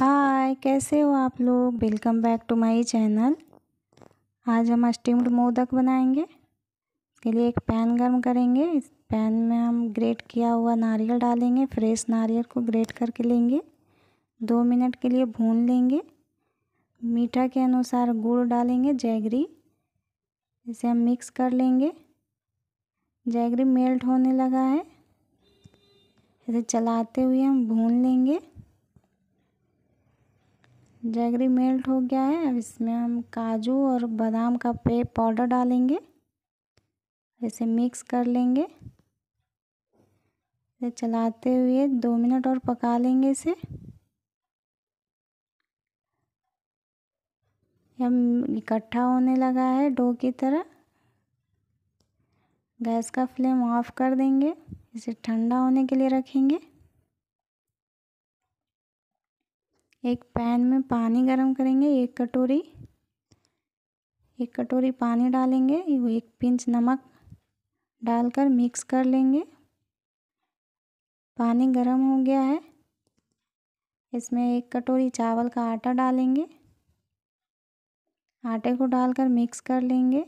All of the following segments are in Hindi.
हाय कैसे हो आप लोग welcome back to my channel आज हम स्टीम्ड मोदक बनाएंगे इसके लिए एक पैन गर्म करेंगे इस पैन में हम ग्रेट किया हुआ नारियल डालेंगे फ्रेश नारियल को ग्रेट करके लेंगे दो मिनट के लिए भून लेंगे मीठा के अनुसार गुड़ डालेंगे जैगरी इसे हम मिक्स कर लेंगे जैगरी मेल्ट होने लगा है इसे चलाते हुए हम भून लेंगे जैगरी मेल्ट हो गया है अब इसमें हम काजू और बादाम का पे पाउडर डालेंगे इसे मिक्स कर लेंगे इसे चलाते हुए दो मिनट और पका लेंगे इसे यह इकट्ठा होने लगा है डो की तरह गैस का फ्लेम ऑफ कर देंगे इसे ठंडा होने के लिए रखेंगे एक पैन में पानी गरम करेंगे एक कटोरी एक कटोरी पानी डालेंगे एक पिंच नमक डालकर मिक्स कर लेंगे पानी गरम हो गया है इसमें एक कटोरी चावल का आटा डालेंगे आटे को डालकर मिक्स कर लेंगे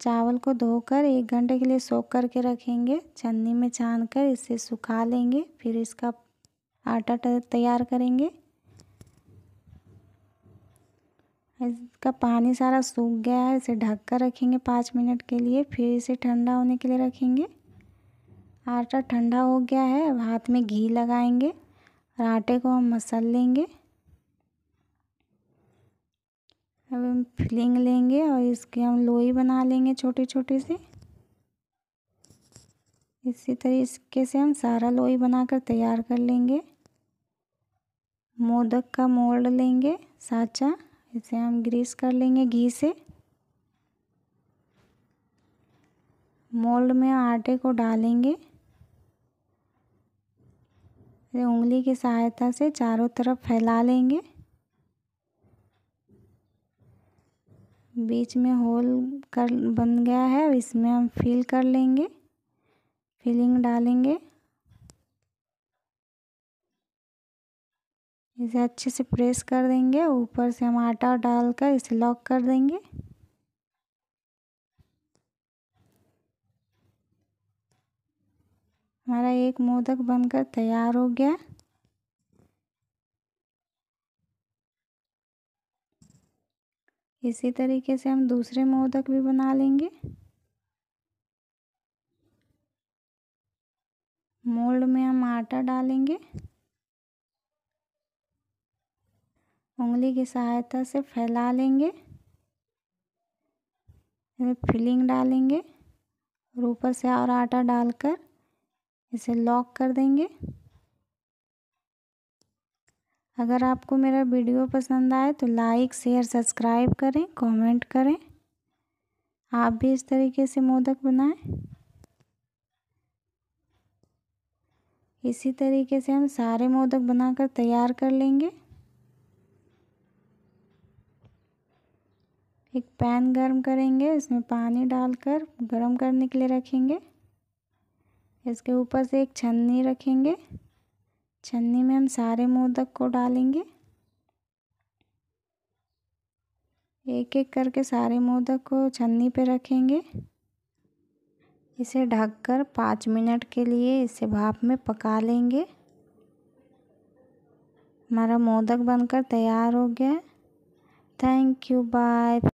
चावल को धोकर एक घंटे के लिए सोख करके रखेंगे छन्नी में छान कर इसे सुखा लेंगे फिर इसका आटा तैयार करेंगे इसका पानी सारा सूख गया है इसे ढक कर रखेंगे पाँच मिनट के लिए फिर इसे ठंडा होने के लिए रखेंगे आटा ठंडा हो गया है अब हाथ में घी लगाएंगे और आटे को हम मसल लेंगे अब हम फिलिंग लेंगे और इसकी हम लोई बना लेंगे छोटे छोटे से इसी तरीके से हम सारा लोई बनाकर तैयार कर लेंगे मोदक का मोल्ड लेंगे साचा इसे हम ग्रीस कर लेंगे घी से मोल्ड में आटे को डालेंगे उंगली की सहायता से चारों तरफ फैला लेंगे बीच में होल कर बन गया है इसमें हम फिल कर लेंगे फिलिंग डालेंगे इसे अच्छे से प्रेस कर देंगे ऊपर से हम आटा डालकर इसे लॉक कर देंगे हमारा एक मोदक बनकर तैयार हो गया इसी तरीके से हम दूसरे मोदक भी बना लेंगे मोल्ड में हम आटा डालेंगे उंगली की सहायता से फैला लेंगे फिलिंग डालेंगे और ऊपर से और आटा डालकर इसे लॉक कर देंगे अगर आपको मेरा वीडियो पसंद आए तो लाइक शेयर सब्सक्राइब करें कमेंट करें आप भी इस तरीके से मोदक बनाएं इसी तरीके से हम सारे मोदक बनाकर तैयार कर लेंगे एक पैन गर्म करेंगे इसमें पानी डालकर गर्म करने के लिए रखेंगे इसके ऊपर से एक छन्नी रखेंगे छन्नी में हम सारे मोदक को डालेंगे एक एक करके सारे मोदक को छन्नी पे रखेंगे इसे ढककर पाँच मिनट के लिए इसे भाप में पका लेंगे हमारा मोदक बनकर तैयार हो गया थैंक यू बाय